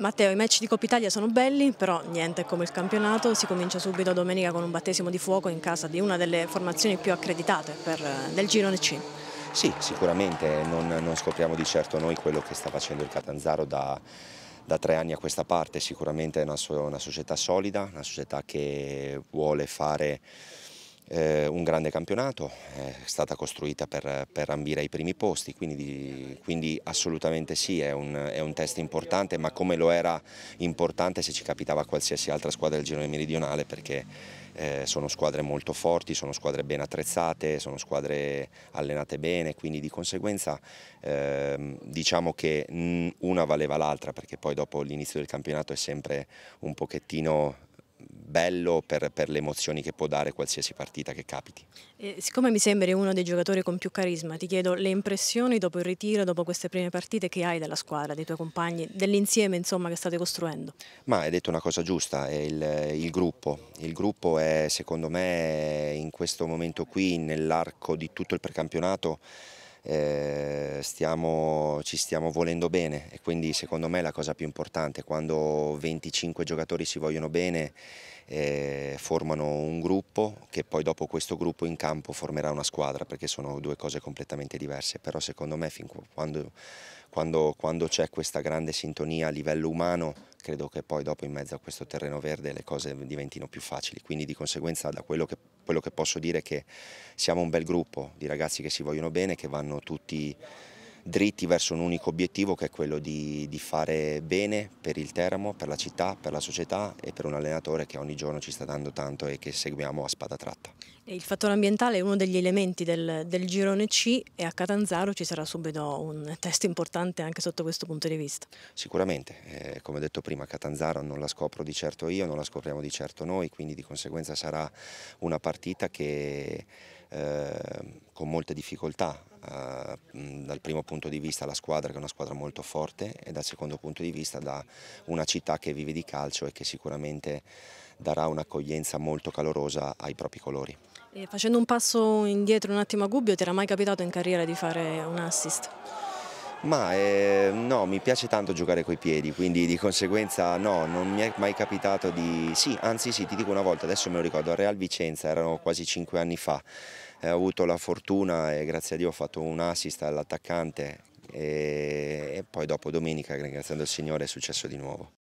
Matteo, i match di Coppa Italia sono belli, però niente come il campionato, si comincia subito domenica con un battesimo di fuoco in casa di una delle formazioni più accreditate per, eh, del girone C. Sì, sicuramente non, non scopriamo di certo noi quello che sta facendo il Catanzaro da, da tre anni a questa parte, sicuramente è una, una società solida, una società che vuole fare eh, un grande campionato, è stata costruita per, per ambire ai primi posti, quindi, quindi assolutamente sì, è un, è un, test importante, ma come lo era importante se ci capitava qualsiasi altra squadra del girone meridionale, perché eh, sono squadre molto forti, sono squadre ben attrezzate, sono squadre allenate bene, quindi di conseguenza eh, diciamo che mm, una valeva l'altra, perché poi dopo l'inizio del campionato è sempre un pochettino bello per, per, le emozioni che può dare qualsiasi partita che capiti. Eh, siccome mi sembri uno dei giocatori con più carisma, ti chiedo le impressioni dopo il ritiro, dopo queste prime partite che hai della squadra, dei tuoi compagni, dell'insieme insomma che state costruendo? Ma hai detto una cosa giusta, è il, il gruppo. Il gruppo è secondo me in questo momento qui, nell'arco di tutto il precampionato, eh, stiamo, ci stiamo volendo bene e quindi secondo me è la cosa più importante, quando 25 giocatori si vogliono bene eh, formano un gruppo che poi dopo questo gruppo in campo formerà una squadra perché sono due cose completamente diverse, però secondo me fin quando, quando, quando c'è questa grande sintonia a livello umano credo che poi dopo in mezzo a questo terreno verde le cose diventino più facili, quindi di conseguenza da quello che, quello che posso dire è che siamo un bel gruppo di ragazzi che si vogliono bene, che vanno tutti dritti verso un unico obiettivo che è quello di, di, fare bene per il Teramo, per la città, per la società e per un allenatore che ogni giorno ci sta dando tanto e che seguiamo a spada tratta. Il fattore ambientale è uno degli elementi del, del girone C e a Catanzaro ci sarà subito un test importante anche sotto questo punto di vista. Sicuramente, eh, come ho detto prima, Catanzaro non la scopro di certo io, non la scopriamo di certo noi, quindi di conseguenza sarà una partita che eh, con molte difficoltà eh, dal primo punto di vista la squadra che è una squadra molto forte e dal secondo punto di vista da una città che vive di calcio e che sicuramente darà un'accoglienza molto calorosa ai propri colori. E facendo un passo indietro un attimo a Gubbio, ti era mai capitato in carriera di fare un assist? Ma eh, no, mi piace tanto giocare coi piedi, quindi di conseguenza no, non mi è mai capitato di... Sì, anzi sì, ti dico una volta, adesso me lo ricordo, a Real Vicenza, erano quasi cinque anni fa, eh, ho avuto la fortuna e grazie a Dio ho fatto un assist all'attaccante e... e poi dopo domenica, ringraziando il Signore, è successo di nuovo.